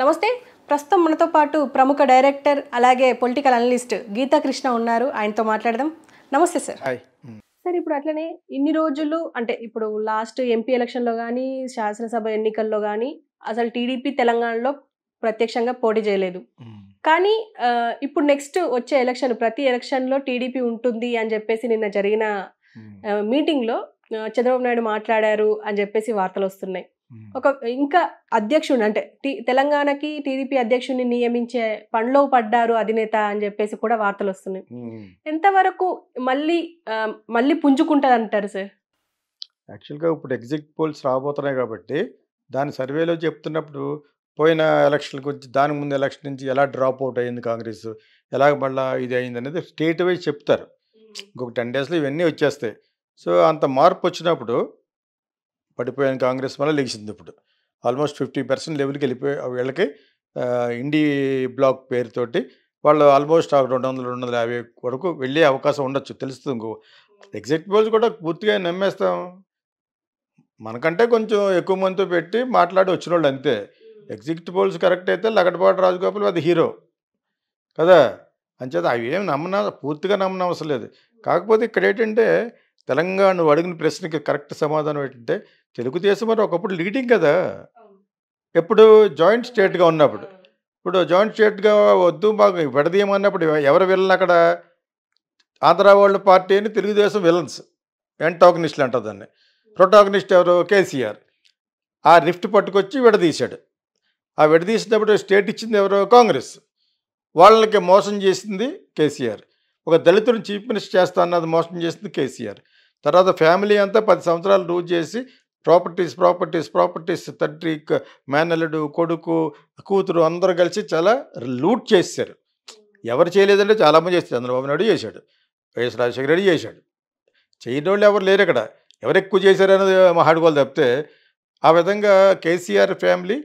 నమస్తే ప్రస్తుతం మనతో పాటు ప్రముఖ డైరెక్టర్ అలాగే పొలిటికల్ అనలిస్ట్ గీతాకృష్ణ ఉన్నారు ఆయనతో మాట్లాడదాం నమస్తే సార్ సార్ ఇప్పుడు అట్లనే ఇన్ని రోజులు అంటే ఇప్పుడు లాస్ట్ ఎంపీ ఎలక్షన్లో కానీ శాసనసభ ఎన్నికల్లో కానీ అసలు టీడీపీ తెలంగాణలో ప్రత్యక్షంగా పోటీ చేయలేదు కానీ ఇప్పుడు నెక్స్ట్ వచ్చే ఎలక్షన్ ప్రతి ఎలక్షన్లో టీడీపీ ఉంటుంది అని చెప్పేసి నిన్న జరిగిన మీటింగ్లో చంద్రబాబు నాయుడు మాట్లాడారు అని చెప్పేసి వార్తలు వస్తున్నాయి ఒక ఇంకా అధ్యక్షుడు అంటే తెలంగాణకి టీడీపీ అధ్యక్షుడిని నియమించే పనిలో పడ్డారు అధినేత అని చెప్పేసి కూడా వార్తలు వస్తున్నాయి ఎంతవరకు మళ్ళీ మళ్ళీ పుంజుకుంటుంది అంటారు సార్ యాక్చువల్గా ఇప్పుడు ఎగ్జిట్ పోల్స్ రాబోతున్నాయి కాబట్టి దాని సర్వేలో చెప్తున్నప్పుడు పోయిన ఎలక్షన్ గురించి దాని ముందు ఎలక్షన్ నుంచి ఎలా డ్రాప్ అవుట్ అయింది కాంగ్రెస్ ఎలా మళ్ళీ ఇది అయింది అనేది స్టేట్ వైజ్ చెప్తారు ఇంకొక టెన్ డేస్లో ఇవన్నీ వచ్చేస్తాయి సో అంత మార్పు వచ్చినప్పుడు పడిపోయిన కాంగ్రెస్ వల్ల లెగిసింది ఇప్పుడు ఆల్మోస్ట్ ఫిఫ్టీ పర్సెంట్ లెవెల్కి వెళ్ళిపోయి వీళ్ళకి ఇండి బ్లాక్ పేరుతోటి వాళ్ళు ఆల్మోస్ట్ రెండు వందల రెండు వందల యాభై వరకు వెళ్ళే అవకాశం ఉండొచ్చు తెలుస్తుంది ఇంకో ఎగ్జిట్ పోల్స్ కూడా పూర్తిగా నమ్మేస్తాం మనకంటే కొంచెం ఎక్కువ మందితో పెట్టి మాట్లాడి వచ్చిన వాళ్ళు అంతే ఎగ్జిట్ పోల్స్ కరెక్ట్ అయితే లగడపాటి రాజగోపాల్ అది హీరో కదా అంచేత అవి ఏం నమ్మన పూర్తిగా నమ్మనవసరం లేదు కాకపోతే ఇక్కడ ఏంటంటే తెలంగాణ నువ్వు అడిగిన ప్రశ్నకి కరెక్ట్ సమాధానం ఏంటంటే తెలుగుదేశం అని ఒకప్పుడు లీడింగ్ కదా ఎప్పుడు జాయింట్ స్టేట్గా ఉన్నప్పుడు ఇప్పుడు జాయింట్ స్టేట్గా వద్దు మాకు విడదీయమన్నప్పుడు ఎవరు వెళ్ళిన అక్కడ ఆంధ్ర వరల్డ్ పార్టీ అని తెలుగుదేశం విలన్స్ యాంటాగనిస్ట్లు అంటారు దాన్ని ప్రొటాగనిస్ట్ ఎవరు కేసీఆర్ ఆ రిఫ్ట్ పట్టుకొచ్చి విడదీశాడు ఆ విడదీసినప్పుడు స్టేట్ ఇచ్చింది ఎవరు కాంగ్రెస్ వాళ్ళకి మోసం చేసింది కేసీఆర్ ఒక దళితుడిని చీఫ్ మినిస్టర్ చేస్తా అన్నది మోసం చేసింది కేసీఆర్ తర్వాత ఫ్యామిలీ అంతా పది సంవత్సరాలు రూజ్ చేసి ప్రాపర్టీస్ ప్రాపర్టీస్ ప్రాపర్టీస్ తండ్రి మేనలుడు కొడుకు కూతురు అందరూ కలిసి చాలా లూట్ చేశారు ఎవరు చేయలేదంటే చాలామంది చేస్తారు చంద్రబాబు నాయుడు చేశాడు వైఎస్ రాజశేఖర రెడ్డి చేశాడు చేయని వాళ్ళు ఎవరు లేరు ఇక్కడ ఎవరు ఎక్కువ అనేది మహాడుగోలు తప్పితే ఆ విధంగా కేసీఆర్ ఫ్యామిలీ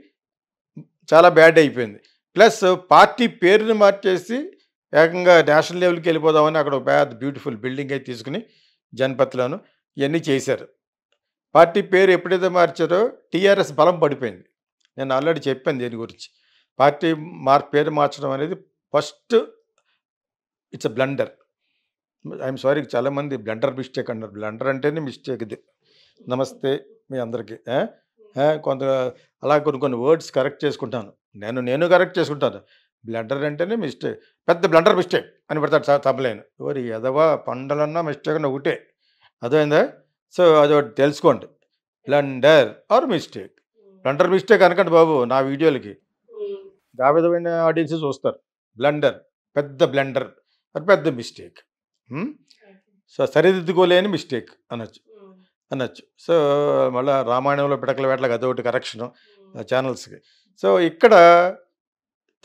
చాలా బ్యాడ్ అయిపోయింది ప్లస్ పార్టీ పేరుని మార్చేసి ఏకంగా నేషనల్ లెవెల్కి వెళ్ళిపోదామని అక్కడ ఒక బ్యాడ్ బ్యూటిఫుల్ బిల్డింగ్ అయితే తీసుకుని జనపత్లోను ఇవన్నీ చేశారు పార్టీ పేరు ఎప్పుడైతే మార్చారో టీఆర్ఎస్ బలం పడిపోయింది నేను ఆల్రెడీ చెప్పాను దీని గురించి పార్టీ మార్ పేరు మార్చడం అనేది first it's a blunder I'm sorry చాలామంది బ్లండర్ మిస్టేక్ అన్నారు బ్లండర్ అంటేనే మిస్టేక్ ఇది నమస్తే మీ అందరికీ కొంత అలా కొన్ని కొన్ని వర్డ్స్ కరెక్ట్ చేసుకుంటాను నేను నేను కరెక్ట్ చేసుకుంటాను బ్లడర్ అంటేనే మిస్టేక్ పెద్ద బ్లండర్ మిస్టేక్ అని పెడతాడు తప్పలేను ఎవరు ఎదవా పండలన్నా మిస్టేక్ అన్న ఒకటే అదైందా సో అది ఒకటి తెలుసుకోండి blunder or mistake blunder mistake అనకండి బాబు నా వీడియోలకి ఆ విధమైన ఆడియన్సెస్ చూస్తారు బ్లండర్ పెద్ద బ్లండర్ అది పెద్ద మిస్టేక్ సో సరిదిద్దుకోలేని మిస్టేక్ అనొచ్చు అనొచ్చు సో మళ్ళీ రామాయణంలో పిడకల వేటలకు అదొకటి కరెక్షన్ ఛానల్స్కి సో ఇక్కడ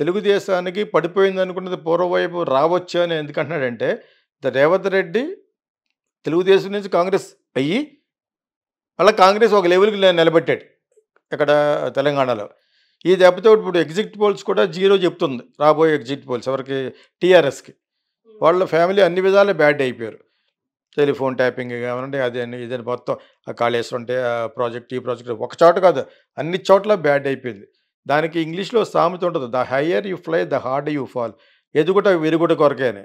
తెలుగుదేశానికి పడిపోయింది అనుకున్నది పూర్వవైపు రావచ్చు అని ఎందుకంటున్నాడంటే ద రేవంత్ రెడ్డి తెలుగుదేశం నుంచి కాంగ్రెస్ అయ్యి మళ్ళీ కాంగ్రెస్ ఒక లెవెల్కి నిలబెట్టాడు ఇక్కడ తెలంగాణలో ఈ దెబ్బతో ఇప్పుడు ఎగ్జిట్ పోల్స్ కూడా జీరో చెప్తుంది రాబోయే ఎగ్జిట్ పోల్స్ ఎవరికి టీఆర్ఎస్కి వాళ్ళ ఫ్యామిలీ అన్ని విధాలు బ్యాడ్ అయిపోయారు టెలిఫోన్ ట్యాపింగ్ కావాలంటే అదేని ఇదని మొత్తం ఆ కాళేశ్వరం అంటే ఆ ప్రాజెక్ట్ ఈ ప్రాజెక్ట్ ఒక చోట కాదు అన్ని చోట్ల బ్యాడ్ అయిపోయింది దానికి ఇంగ్లీష్లో సామెత ఉంటుంది the higher you fly the hard you fall ఎదుగుట విరుగుట కొరకే అని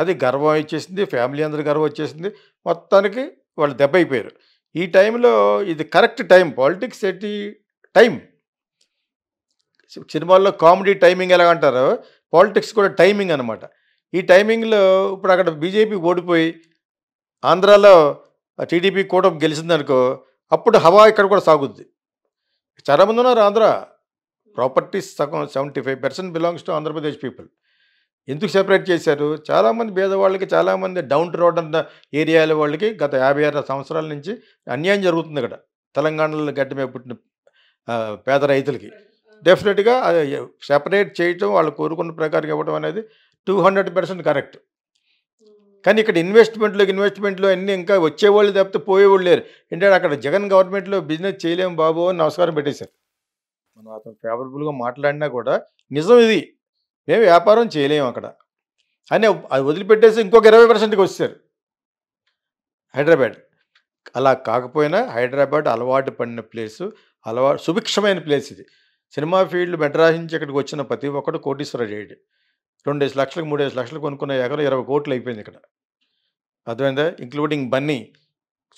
అది గర్వం ఇచ్చేసింది ఫ్యామిలీ అందరి గర్వం వచ్చేసింది మొత్తానికి వాళ్ళు దెబ్బ అయిపోయారు ఈ టైంలో ఇది కరెక్ట్ టైం పాలిటిక్స్ ఎట్టి టైం సినిమాల్లో కామెడీ టైమింగ్ ఎలా అంటారు పాలిటిక్స్ కూడా టైమింగ్ అనమాట ఈ టైమింగ్లో ఇప్పుడు అక్కడ బీజేపీ ఓడిపోయి ఆంధ్రాలో టీడీపీ కూటమి గెలిచిందనుకో అప్పుడు హవా ఇక్కడ కూడా సాగుద్ది చాలామంది ఉన్నారు ఆంధ్ర ప్రాపర్టీస్ సగం seventy five percent belongs to Andhra Pradesh people ఎందుకు సెపరేట్ చేశారు చాలామంది పేదవాళ్ళకి చాలామంది డౌన్ రోడ్ అన్న ఏరియాల వాళ్ళకి గత యాభై ఆరు సంవత్సరాల నుంచి అన్యాయం జరుగుతుంది ఇక్కడ తెలంగాణలో గడ్డ మీద పుట్టిన పేద రైతులకి డెఫినెట్గా సెపరేట్ చేయటం వాళ్ళు కోరుకున్న ప్రకారం ఇవ్వడం అనేది టూ హండ్రెడ్ పర్సెంట్ కరెక్ట్ కానీ ఇక్కడ ఇన్వెస్ట్మెంట్లోకి ఇన్వెస్ట్మెంట్లో అన్నీ ఇంకా వచ్చేవాళ్ళు తప్పితే పోయేవాళ్ళు లేరు ఏంటంటే అక్కడ జగన్ గవర్నమెంట్లో బిజినెస్ చేయలేము బాబు అని నమస్కారం పెట్టేశారు మనం అతను ఫేవరబుల్గా మాట్లాడినా కూడా నిజం ఇది మేము వ్యాపారం చేయలేము అక్కడ అని అది వదిలిపెట్టేసి ఇంకొక ఇరవై పర్సెంట్కి వచ్చారు హైదరాబాద్ అలా కాకపోయినా హైదరాబాద్ అలవాటు పడిన ప్లేసు అలవాటు సుభిక్షమైన ప్లేస్ ఇది సినిమా ఫీల్డ్ మెడ్రాస్ నుంచి ఇక్కడికి వచ్చిన ప్రతి ఒక్కటి కోటీశ్వర చేయడు రెండేసి లక్షలకు మూడేసి లక్షలు కొనుక్కున్న ఎకరం ఇరవై కోట్లు అయిపోయింది ఇక్కడ అర్థమైందా ఇంక్లూడింగ్ బన్నీ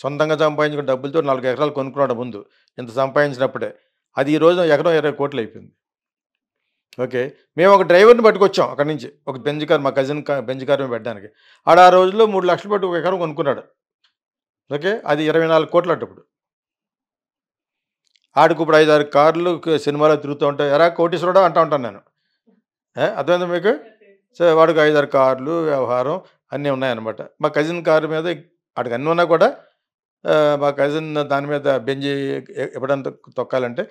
సొంతంగా సంపాదించిన డబ్బులతో నాలుగు ఎకరాలు కొనుక్కున్నాడు ముందు ఇంత సంపాదించినప్పుడే అది ఈ రోజున ఎకరం ఇరవై కోట్లు అయిపోయింది ఓకే మేము ఒక డ్రైవర్ని పట్టుకొచ్చాం అక్కడి నుంచి ఒక బెంజ్ కార్ మా కజిన్ బెంజ్ కార్ పెట్టడానికి ఆడ ఆ రోజుల్లో మూడు లక్షలు పట్టు ఒక ఎకరం కొనుక్కున్నాడు ఓకే అది ఇరవై నాలుగు కోట్లు అట్టప్పుడు ఆడికి ఇప్పుడు ఐదారు కార్లు సినిమాలో తిరుగుతూ ఉంటాయి ఎరా కోటీశ్వరుడు అంటూ ఉంటాను నేను అర్థమైంది మీకు సో వాడికి ఐదారు కార్లు వ్యవహారం అన్నీ ఉన్నాయన్నమాట మా కజిన్ కారు మీద ఆడికి అన్నీ ఉన్నా కూడా మా కజిన్ దాని మీద బెంజి ఎప్పుడంత తొక్కాలంటే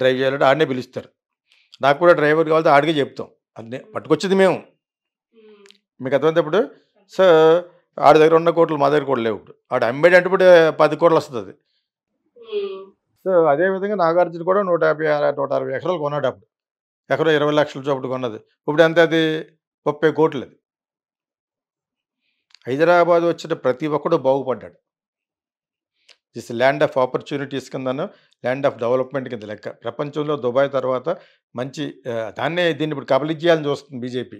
డ్రైవ్ చేయాలంటే ఆడనే పిలుస్తారు నాకు కూడా డ్రైవర్ కావాలంటే ఆడికే చెప్తాం అన్నీ పట్టుకొచ్చింది మేము మీకు ఇప్పుడు సో ఆడి దగ్గర ఉన్న కోట్లు మా దగ్గర కూడా లేవు ఇప్పుడు ఆడు అమ్మేడు అంటే ఇప్పుడు పది కోట్లు వస్తుంది సో అదేవిధంగా నాగార్జున కూడా నూట యాభై నూట అరవై ఎకరాలు కొన్నాడు అప్పుడు ఎకరో ఇరవై లక్షల చొప్పుడు కొన్నది ఇప్పుడు ఎంత అది ముప్పై కోట్లు అది హైదరాబాద్ వచ్చిన ప్రతి ఒక్కడు బాగుపడ్డాడు దిస్ ల్యాండ్ ఆఫ్ ఆపర్చునిటీస్ కిందను ల్యాండ్ ఆఫ్ డెవలప్మెంట్ కింద లెక్క ప్రపంచంలో దుబాయ్ తర్వాత మంచి దాన్నే దీన్ని ఇప్పుడు కబలి చేయాలని చూస్తుంది బీజేపీ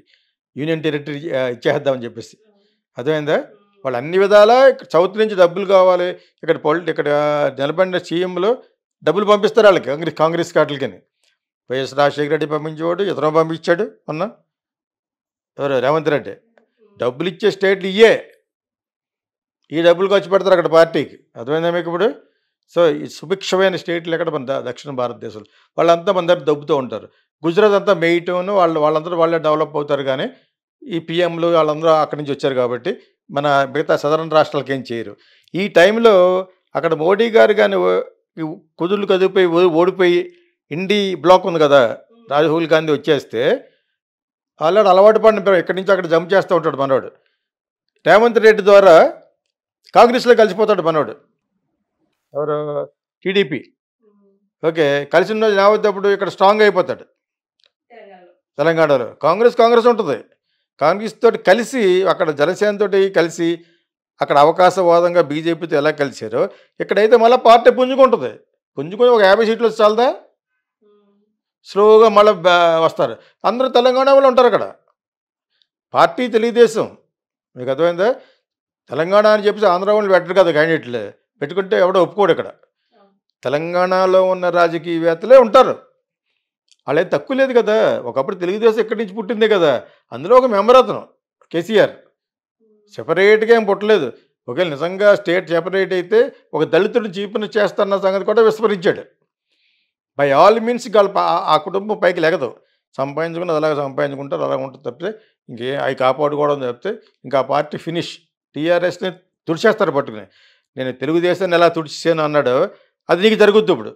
యూనియన్ టెరిటరీ ఇచ్చేద్దామని చెప్పేసి అదేందా వాళ్ళు అన్ని విధాలా సౌత్ నుంచి డబ్బులు కావాలి ఇక్కడ పొలిటి ఇక్కడ నిలబడిన సీఎంలో డబ్బులు పంపిస్తారు వాళ్ళకి కాంగ్రెస్ కాంగ్రెస్ కాటలకని వైఎస్ రాజశేఖర రెడ్డి పంపించేవాడు ఇతర పంపించాడు మొన్న ఎవరు రేవంత్ రెడ్డి డబ్బులు ఇచ్చే స్టేట్లు ఇయే ఈ డబ్బులు ఖర్చు పెడతారు అక్కడ పార్టీకి అర్థమైందా మీకు ఇప్పుడు సో ఈ సుభిక్షమైన స్టేట్లు ఎక్కడ మన దక్షిణ భారతదేశంలో వాళ్ళంతా మన దగ్గర దబ్బుతూ ఉంటారు గుజరాత్ అంతా మేయటం వాళ్ళు వాళ్ళందరూ వాళ్ళే డెవలప్ అవుతారు కానీ ఈ పిఎంలు వాళ్ళందరూ అక్కడి నుంచి వచ్చారు కాబట్టి మన మిగతా సదరన్ రాష్ట్రాలకి ఏం చేయరు ఈ టైంలో అక్కడ మోడీ గారు కానీ కుదులు కదిపోయి ఓడిపోయి ఇండి బ్లాక్ ఉంది కదా రాహుల్ గాంధీ వచ్చేస్తే ఆల్రెడీ అలవాటు పడిన ఎక్కడి నుంచి అక్కడ జంప్ చేస్తూ ఉంటాడు మనవాడు రేవంత్ రెడ్డి ద్వారా కాంగ్రెస్లో కలిసిపోతాడు మనోడు ఎవరు టీడీపీ ఓకే కలిసిన రోజు రావద్దప్పుడు ఇక్కడ స్ట్రాంగ్ అయిపోతాడు తెలంగాణలో కాంగ్రెస్ కాంగ్రెస్ ఉంటుంది కాంగ్రెస్ తోటి కలిసి అక్కడ జనసేనతో కలిసి అక్కడ అవకాశవాదంగా బీజేపీతో ఎలా కలిశారో ఇక్కడైతే మళ్ళీ పార్టీ పుంజుకుంటుంది పుంజుకొని ఒక యాభై సీట్లు వచ్చాలదా స్లోగా మళ్ళీ వస్తారు అందరూ తెలంగాణ వాళ్ళు ఉంటారు అక్కడ పార్టీ తెలుగుదేశం మీకు అర్థమైందా తెలంగాణ అని చెప్పేసి ఆంధ్ర వాళ్ళు పెట్టరు కదా క్యాండిడేట్లు పెట్టుకుంటే ఎవడో ఒప్పుకోడు ఇక్కడ తెలంగాణలో ఉన్న రాజకీయవేత్తలే ఉంటారు వాళ్ళే తక్కువ లేదు కదా ఒకప్పుడు తెలుగుదేశం ఇక్కడి నుంచి పుట్టిందే కదా అందులో ఒక మెంబర్ అతను కేసీఆర్ సెపరేట్గా ఏం పుట్టలేదు ఒకవేళ నిజంగా స్టేట్ సెపరేట్ అయితే ఒక దళితుడిని చీపును చేస్తున్న సంగతి కూడా విస్మరించాడు బై ఆల్ మీన్స్ వాళ్ళ ఆ కుటుంబం పైకి లేగదు సంపాదించుకుని అలాగే సంపాదించుకుంటారు అలాగే ఉంటుంది తప్పితే ఇంకే అవి కాపాడుకోవడం తప్పితే ఇంకా పార్టీ ఫినిష్ టీఆర్ఎస్ని తుడిచేస్తారు పట్టుకుని నేను తెలుగుదేశాన్ని ఎలా తుడిచేసాను అన్నాడు అది నీకు జరుగుద్దు ఇప్పుడు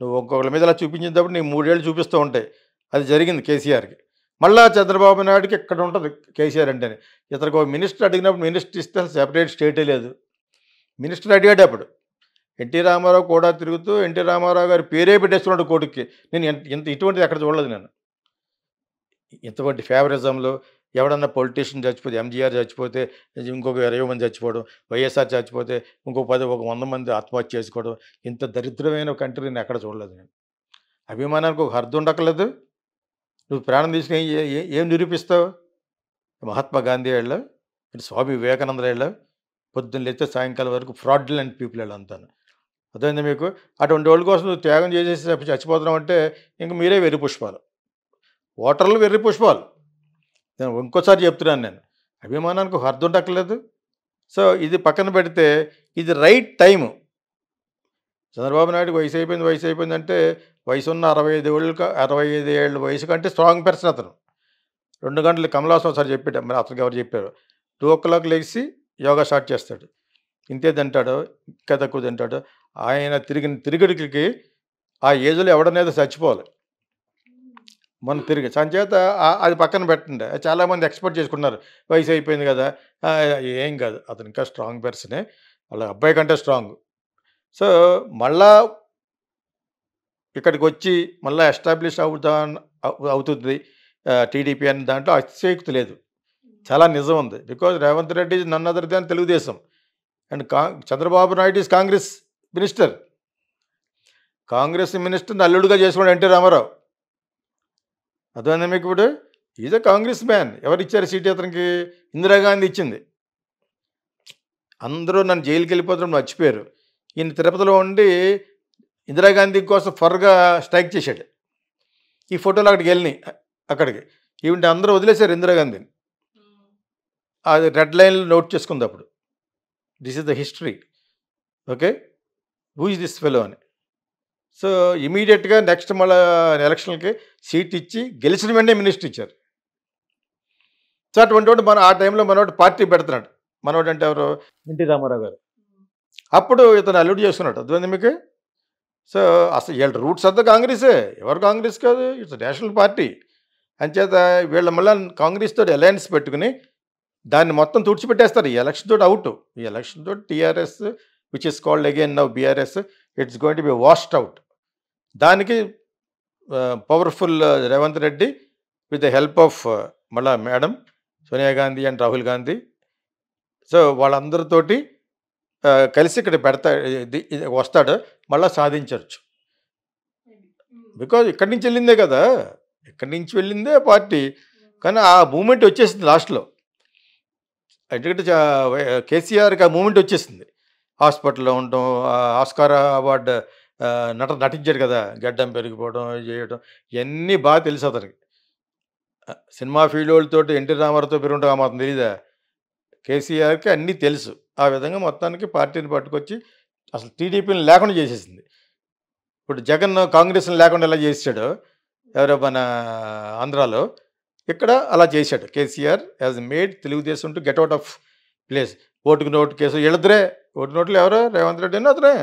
నువ్వు ఒక్కొక్కరి మీద అలా చూపించేటప్పుడు నీ మూడేళ్ళు చూపిస్తూ ఉంటాయి అది జరిగింది కేసీఆర్కి మళ్ళా చంద్రబాబు నాయుడుకి ఇక్కడ ఉంటుంది కేసీఆర్ అంటేనే అని ఒక మినిస్టర్ అడిగినప్పుడు మినిస్టర్ ఇస్తే సెపరేట్ స్టేటే లేదు మినిస్టర్ అడిగాడు అప్పుడు ఎన్టీ రామారావు కూడా తిరుగుతూ ఎన్టీ రామారావు గారి పేరే పెట్టేస్తున్నాడు కోటికి నేను ఇంత ఇటువంటిది ఎక్కడ చూడలేదు నేను ఇటువంటి ఫేవరిజంలో ఎవడన్నా పొలిటీషియన్ చచ్చిపోతే ఎంజీఆర్ చచ్చిపోతే ఇంకొక ఇరవై మంది చచ్చిపోవడం వైఎస్ఆర్ చచ్చిపోతే ఇంకొక పది ఒక వంద మంది ఆత్మహత్య చేసుకోవడం ఇంత దరిద్రమైన కంట్రీ నేను ఎక్కడ చూడలేదు నేను అభిమానానికి ఒక అర్థం ఉండకలేదు నువ్వు ప్రాణం తీసుకుని ఏం నిరూపిస్తావు మహాత్మా గాంధీ ఏళ్ళ స్వామి వివేకానంద ఏళ్ళ పొద్దున్న లేతే సాయంకాలం వరకు ఫ్రాడ్లెంట్ పీపుల్ అంతాను అదే మీకు అటువంటి వాళ్ళ కోసం నువ్వు త్యాగం చేసేసి చచ్చిపోతున్నావు అంటే ఇంక మీరే వెర్రి పుష్పాలు ఓటర్లు వెర్రి పుష్పాలు నేను ఇంకోసారి చెప్తున్నాను నేను అభిమానానికి అర్థం ఉండక్కర్లేదు సో ఇది పక్కన పెడితే ఇది రైట్ టైం చంద్రబాబు నాయుడు వయసు అయిపోయింది వయసు అంటే వయసు ఉన్న అరవై ఐదు ఏళ్ళు అరవై ఐదు ఏళ్ళ వయసు కంటే స్ట్రాంగ్ పర్సన్ అతను రెండు గంటలు కమలాసం సార్ చెప్పాడు మరి అతనికి ఎవరు చెప్పారు టూ ఓ క్లాక్ లేచి యోగా స్టార్ట్ చేస్తాడు ఇంతే తింటాడు ఇంకా తక్కువ తింటాడు ఆయన తిరిగిన తిరిగడికి ఆ ఏజ్లో ఎవడనేది చచ్చిపోవాలి మన తిరిగి సంచేత అది పక్కన పెట్టండి చాలామంది ఎక్స్పెక్ట్ చేసుకున్నారు వయసు అయిపోయింది కదా ఏం కాదు అతను ఇంకా స్ట్రాంగ్ పర్సనే వాళ్ళ అబ్బాయి కంటే స్ట్రాంగ్ సో మళ్ళా ఇక్కడికి వచ్చి మళ్ళీ ఎస్టాబ్లిష్ అవుతా అవుతుంది టీడీపీ అనే దాంట్లో అతిశయక్తి లేదు చాలా నిజం ఉంది బికాజ్ రేవంత్ రెడ్డి నన్ను నన్ అదర్ తెలుగుదేశం అండ్ కా చంద్రబాబు నాయుడు ఈజ్ కాంగ్రెస్ మినిస్టర్ కాంగ్రెస్ మినిస్టర్ని అల్లుడుగా చేసుకున్నాడు ఎన్టీ రామారావు అర్థమైందా మీకు ఇప్పుడు ఈజ్ అ కాంగ్రెస్ మ్యాన్ ఎవరు ఇచ్చారు సీట్ అతనికి ఇందిరాగాంధీ ఇచ్చింది అందరూ నన్ను జైలుకి వెళ్ళిపోతాం మర్చిపోయారు ఈయన తిరుపతిలో ఉండి ఇందిరాగాంధీ కోసం ఫర్గా స్ట్రైక్ చేశాడు ఈ ఫోటోలు అక్కడికి వెళ్ళినాయి అక్కడికి ఈవింటి అందరూ వదిలేశారు ఇందిరాగాంధీని అది రెడ్ లైన్లో నోట్ చేసుకుంది అప్పుడు this is the history okay who's this fellow అని సో ఇమీడియట్గా నెక్స్ట్ మళ్ళీ ఎలక్షన్లకి సీట్ ఇచ్చి గెలిచిన వెంటనే మినిస్టర్ ఇచ్చారు సో అటువంటి వాడు మన ఆ టైంలో మనోడు పార్టీ పెడుతున్నాడు మనోడు అంటే ఎవరు ఎన్టీ రామారావు గారు అప్పుడు ఇతను అల్యూట్ చేస్తున్నాడు అర్థమైంది మీకు సో అసలు వీళ్ళ రూట్స్ అంతా కాంగ్రెసే ఎవరు కాంగ్రెస్ కాదు ఇట్స్ నేషనల్ పార్టీ అంచేత వీళ్ళ మళ్ళీ కాంగ్రెస్ తోటి అలయన్స్ పెట్టుకుని దాన్ని మొత్తం తుడిచిపెట్టేస్తారు ఈ ఎలక్షన్ తోటి అవుట్ ఈ ఎలక్షన్ తోటి TRS which is called again now BRS it's going to be washed out దానికి powerful Revanth Reddy with the help of మళ్ళా madam Sonia Gandhi and Rahul Gandhi so వాళ్ళందరితోటి కలిసి ఇక్కడ పెడతా వస్తాడు మళ్ళీ సాధించవచ్చు బికాజ్ ఇక్కడి నుంచి వెళ్ళిందే కదా ఇక్కడి నుంచి వెళ్ళిందే పార్టీ కానీ ఆ మూమెంట్ వచ్చేసింది లాస్ట్లో ఎందుకంటే కేసీఆర్కి ఆ మూమెంట్ వచ్చేసింది హాస్పిటల్లో ఉండటం ఆస్కార్ అవార్డు నట నటించాడు కదా గడ్డం పెరిగిపోవడం చేయడం ఇవన్నీ బాగా తెలుసు అతనికి సినిమా ఫీల్డ్ వాళ్ళతో ఎన్టీ రామారావుతో పెరుగుంటాం ఉంటాం మాత్రం తెలీదా కేసీఆర్కి అన్నీ తెలుసు ఆ విధంగా మొత్తానికి పార్టీని పట్టుకొచ్చి అసలు టీడీపీని లేకుండా చేసేసింది ఇప్పుడు జగన్ కాంగ్రెస్ని లేకుండా ఎలా చేసాడు ఎవరో మన ఆంధ్రాలో ఇక్కడ అలా చేశాడు KCR has made Telugu Desam to get out of place ఓటుకు నోటు కేసు వీళ్ళిద్దరే ఓటు నోట్లు ఎవరో రేవంత్ రెడ్డి అతనే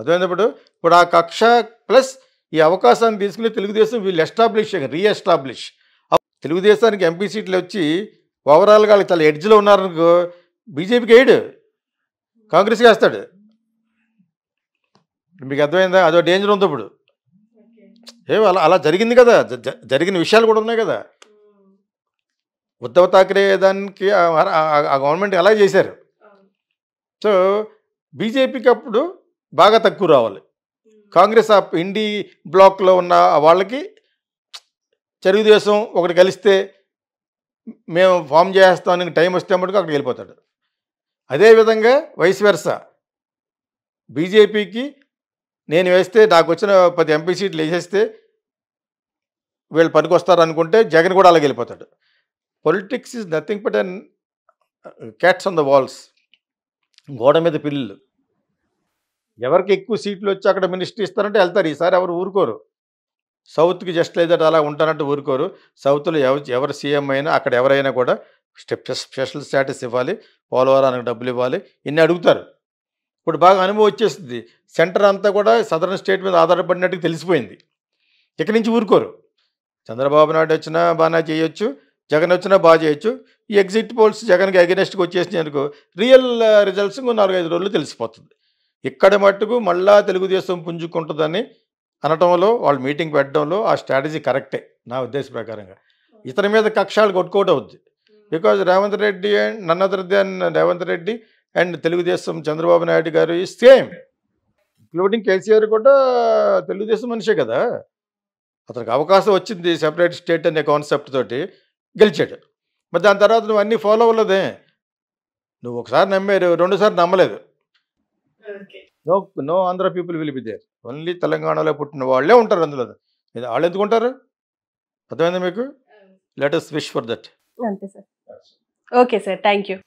అర్థమైనప్పుడు ఇప్పుడు ఆ కక్ష ప్లస్ ఈ అవకాశాన్ని తీసుకుని తెలుగుదేశం వీళ్ళు ఎస్టాబ్లిష్ రీఎస్టాబ్లిష్ తెలుగుదేశానికి ఎంపీ సీట్లు వచ్చి ఓవరాల్గా వాళ్ళు చాలా ఎడ్జ్లో ఉన్నారనుకో బీజేపీకి వేయడు కాంగ్రెస్కి వేస్తాడు మీకు అర్థమైందా అదో డేంజర్ ఉంది ఇప్పుడు ఏ అలా అలా జరిగింది కదా జరిగిన విషయాలు కూడా ఉన్నాయి కదా ఉద్ధవ్ థాకరే దానికి ఆ గవర్నమెంట్ అలా చేశారు సో బీజేపీకి అప్పుడు బాగా తక్కువ రావాలి కాంగ్రెస్ ఆఫ్ ఇండి బ్లాక్లో ఉన్న వాళ్ళకి తెలుగుదేశం ఒకటి కలిస్తే మేము ఫామ్ చేస్తాం టైం వస్తే మటుకు అక్కడికి వెళ్ళిపోతాడు అదేవిధంగా వైస్ వెర్స బీజేపీకి నేను వేస్తే నాకు వచ్చిన పది ఎంపీ సీట్లు వేసేస్తే వీళ్ళు పనికొస్తారు అనుకుంటే జగన్ కూడా అలాగే వెళ్ళిపోతాడు politics is nothing but and cats on the walls గోడ మీద పిల్లలు ఎవరికి ఎక్కువ సీట్లు వచ్చి అక్కడ మినిస్ట్రీ ఇస్తారంటే వెళ్తారు ఈసారి ఎవరు ఊరుకోరు సౌత్కి జస్ట్ లేదంటే అలా ఉంటానంటే ఊరుకోరు సౌత్లో ఎవ ఎవరు సీఎం అయినా అక్కడ ఎవరైనా కూడా స్పెషల్ స్టేటస్ ఇవ్వాలి పోలవరానికి డబ్బులు ఇవ్వాలి ఇన్ని అడుగుతారు ఇప్పుడు బాగా అనుభవం వచ్చేస్తుంది సెంటర్ అంతా కూడా సదరన్ స్టేట్ మీద ఆధారపడినట్టు తెలిసిపోయింది ఇక్కడి నుంచి ఊరుకోరు చంద్రబాబు నాయుడు వచ్చినా బాగా చేయొచ్చు జగన్ వచ్చినా బాగా చేయొచ్చు ఈ ఎగ్జిట్ పోల్స్ జగన్కి అగెనెస్ట్కి వచ్చేసినందుకు రియల్ రిజల్ట్స్ నాలుగైదు రోజులు తెలిసిపోతుంది ఇక్కడ మట్టుకు మళ్ళా తెలుగుదేశం పుంజుకుంటుందని అనటంలో వాళ్ళు మీటింగ్ పెట్టడంలో ఆ స్ట్రాటజీ కరెక్టే నా ఉద్దేశ ప్రకారంగా ఇతని మీద కక్షాలు కొట్టుకోవటం అవుద్ది బికాజ్ రేవంత్ రెడ్డి అండ్ నన్నదర్ రేవంత్ రెడ్డి అండ్ తెలుగుదేశం చంద్రబాబు నాయుడు గారు ఈ సేమ్ ఇంక్లూడింగ్ కేసీఆర్ కూడా తెలుగుదేశం మనిషే కదా అతనికి అవకాశం వచ్చింది సెపరేట్ స్టేట్ అనే కాన్సెప్ట్ తోటి గెలిచాడు మరి దాని తర్వాత నువ్వు అన్నీ ఫాలో అవ్వలేదే నువ్వు ఒకసారి నమ్మేరు రెండుసార్లు నమ్మలేదు no no Andhra people will be there only తెలంగాణలో పుట్టిన వాళ్ళే ఉంటారు అందులో వాళ్ళు ఎందుకు ఉంటారు అర్థమైందా మీకు let us wish for that అంతే sir okay sir thank you